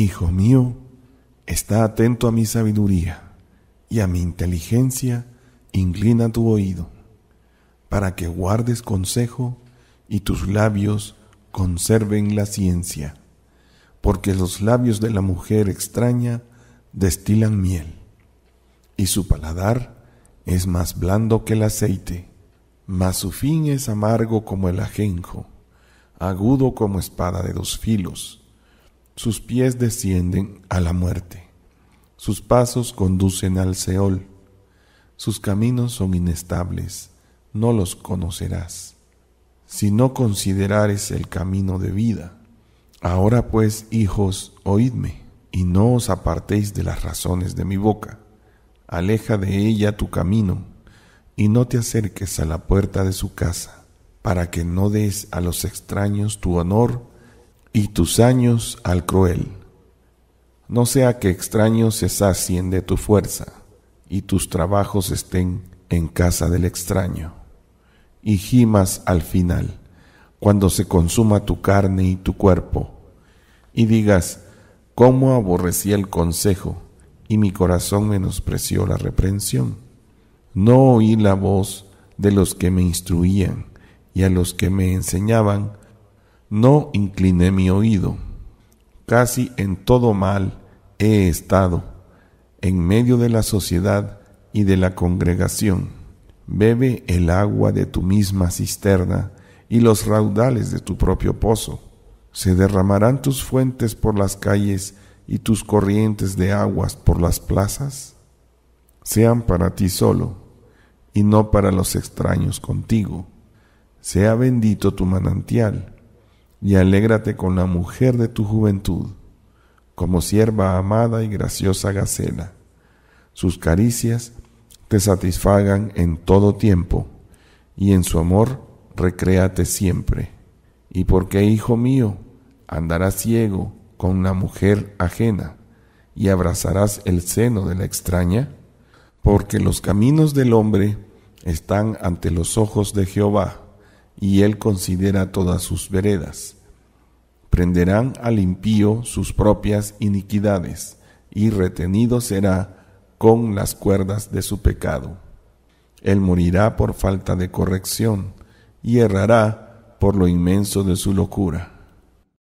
Hijo mío, está atento a mi sabiduría y a mi inteligencia, inclina tu oído, para que guardes consejo y tus labios conserven la ciencia, porque los labios de la mujer extraña destilan miel, y su paladar es más blando que el aceite, mas su fin es amargo como el ajenjo, agudo como espada de dos filos sus pies descienden a la muerte, sus pasos conducen al Seol, sus caminos son inestables, no los conocerás. Si no considerares el camino de vida, ahora pues, hijos, oídme, y no os apartéis de las razones de mi boca. Aleja de ella tu camino, y no te acerques a la puerta de su casa, para que no des a los extraños tu honor, y tus años al cruel. No sea que extraños se sacien de tu fuerza, y tus trabajos estén en casa del extraño, y gimas al final, cuando se consuma tu carne y tu cuerpo, y digas, ¿cómo aborrecí el consejo? y mi corazón menospreció la reprensión. No oí la voz de los que me instruían, y a los que me enseñaban no incliné mi oído. Casi en todo mal he estado, en medio de la sociedad y de la congregación. Bebe el agua de tu misma cisterna y los raudales de tu propio pozo. Se derramarán tus fuentes por las calles y tus corrientes de aguas por las plazas. Sean para ti solo y no para los extraños contigo. Sea bendito tu manantial y alégrate con la mujer de tu juventud, como sierva amada y graciosa Gacela. Sus caricias te satisfagan en todo tiempo, y en su amor recréate siempre. ¿Y porque hijo mío, andarás ciego con una mujer ajena, y abrazarás el seno de la extraña? Porque los caminos del hombre están ante los ojos de Jehová y él considera todas sus veredas. Prenderán al impío sus propias iniquidades, y retenido será con las cuerdas de su pecado. Él morirá por falta de corrección, y errará por lo inmenso de su locura.